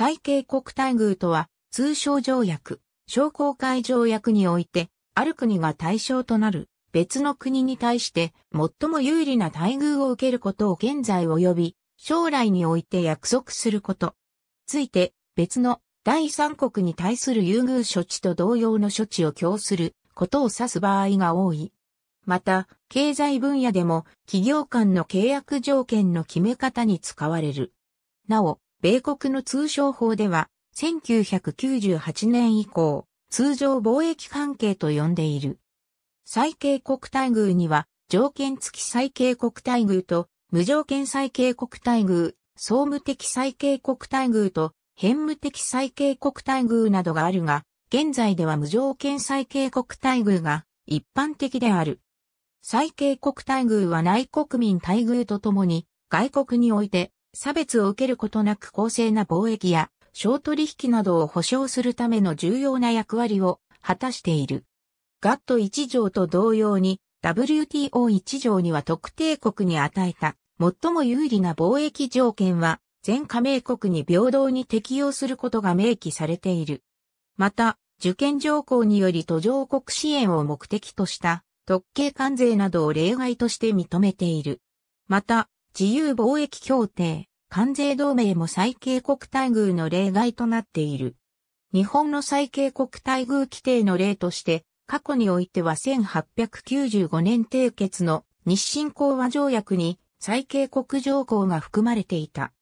最恵国待遇とは、通商条約、商工会条約において、ある国が対象となる別の国に対して最も有利な待遇を受けることを現在及び将来において約束すること。ついて別の第三国に対する優遇処置と同様の処置を供することを指す場合が多い。また、経済分野でも企業間の契約条件の決め方に使われる。なお、米国の通商法では、1998年以降、通常貿易関係と呼んでいる。最恵国待遇には、条件付き最恵国待遇と、無条件最恵国待遇、総務的最恵国待遇と、変務的最恵国待遇などがあるが、現在では無条件最恵国待遇が一般的である。最恵国待遇は内国民待遇とともに、外国において差別を受けることなく公正な貿易や商取引などを保障するための重要な役割を果たしている。ガット1条と同様に WTO1 条には特定国に与えた最も有利な貿易条件は全加盟国に平等に適用することが明記されている。また、受験条項により途上国支援を目的とした特権関税などを例外として認めている。また、自由貿易協定、関税同盟も最恵国待遇の例外となっている。日本の最恵国待遇規定の例として、過去においては1895年締結の日清講和条約に最恵国条項が含まれていた。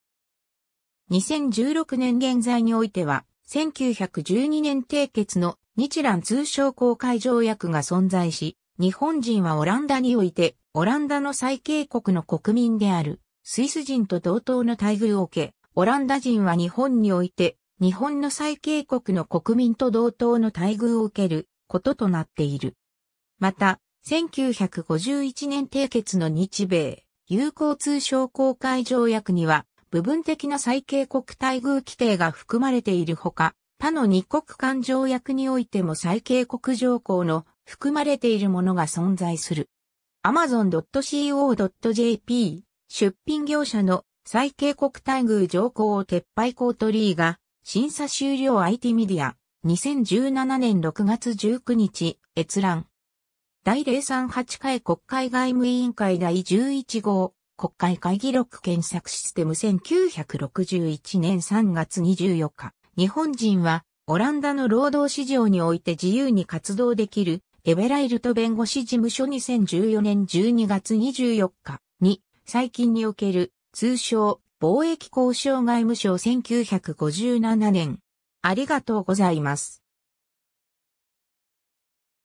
2016年現在においては、1912年締結の日蘭通商公開条約が存在し、日本人はオランダにおいてオランダの最恵国の国民である、スイス人と同等の待遇を受け、オランダ人は日本において、日本の最恵国の国民と同等の待遇を受けることとなっている。また、1951年締結の日米友好通商公開条約には、部分的な最恵国待遇規定が含まれているほか、他の二国間条約においても最恵国条項の含まれているものが存在する。amazon.co.jp 出品業者の最恵国待遇条項を撤廃コートリーが審査終了 IT メディア2017年6月19日閲覧第038回国会外務委員会第11号国会会議録検索システム1961年3月24日日本人はオランダの労働市場において自由に活動できるエベライルト弁護士事務所2014年12月24日に、最近における、通称、貿易交渉外務省1957年。ありがとうございます。